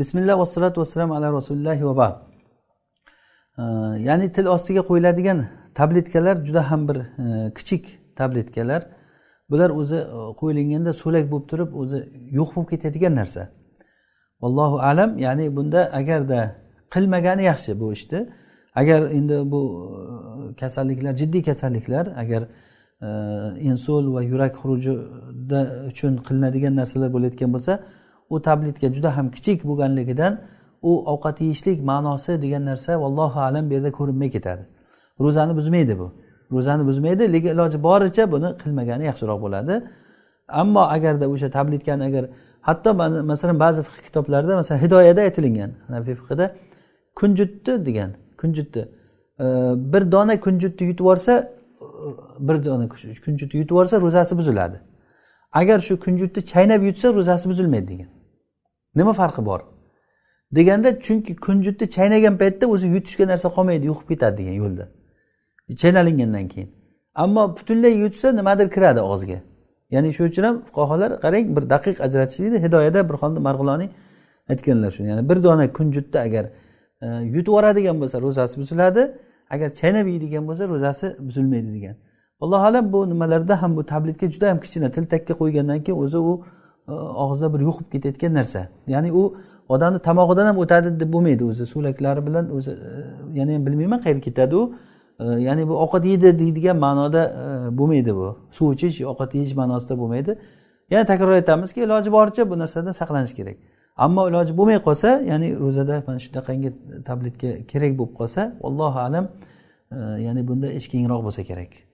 bismillah vassalotu vassalam ala rasulillahi va ba'd ya'ni til ostiga qo'yiladigan tabletkalar juda ham bir e, kichik tabletkalar bular o'zi e, qo'yilganda so'lak bo'lib turib o'zi yo'q bo'lib ketadigan narsa allohu alam ya'ni bunda agarda qilmagani yaxshi bu ishni işte. agar endi bu e, kasalliklar jiddiy kasalliklar agar e, insul va yurak xuruji uchun qilinadigan narsalar bo'layotgan bo'lsa u tabletga juda ham kichik bo'lganligidan u ovqat yeyishlik ma'nosi degan narsa vallohu alam bu yerda ko'rinmay ketadi ro'zani buzmaydi bu ro'zani buzmaydi lekin iloji boricha buni qilmagani yaxshiroq bo'ladi ammo agarda o'sha tabletkani agar hatto masalan ba'zi fiqh kitoblarida masalan hidoyada aytilingan hanafiy fiqhida kunjutni degan kunjutni bir dona kunjutni yutib yuborsa e, bir dona kunjutni yutib yuborsa ro'zasi buziladi agar shu kunjutni chaynab yutsa ro'zasi buzilmaydi degan nima farqi bor deganda chunki kunjutni chaynagan paytda o'zi yutishga narsa qolmaydi yuqib ketadi degan yo'lda chaynalingandan keyin ammo butunlay yutsa nimadir kiradi og'ziga ya'ni shuning uchun ham fuqarolar qarang bir daqiq deydi hidoyada bir xonda marg'iloniy aytganlar shuni ya'ni bir dona kunjutni agar e, yutib yuboradigan bo'lsa ro'zasi buziladi agar chaynab yeydigan bo'lsa ro'zasi buzilmaydi degan allohu alam bu nimalarda ham bu tabletga juda ham kichkina til takka qo'ygandan keyin o'zi u og'izda bir yo'qib ketayotgan narsa ya'ni u odamni tomog'idan ham o'tadi deb bo'lmaydi o'zi so'laklari bilan o'zi e, yana ham bilmayman qayerga ketadi u e, ya'ni bu ovqat yeydi deydigan ma'noda e, bo'lmaydi bu suv ichish ovqat yeyish ma'nosida bo'lmaydi yana takror aytamizki iloji boricha bu narsadan saqlanish kerak ammo iloji bo'lmay qolsa ya'ni ro'zada mana shunaqangi tabletka kerak bo'lib qolsa allohu alam ya'ni bunda ish kengroq bo'lsa kerak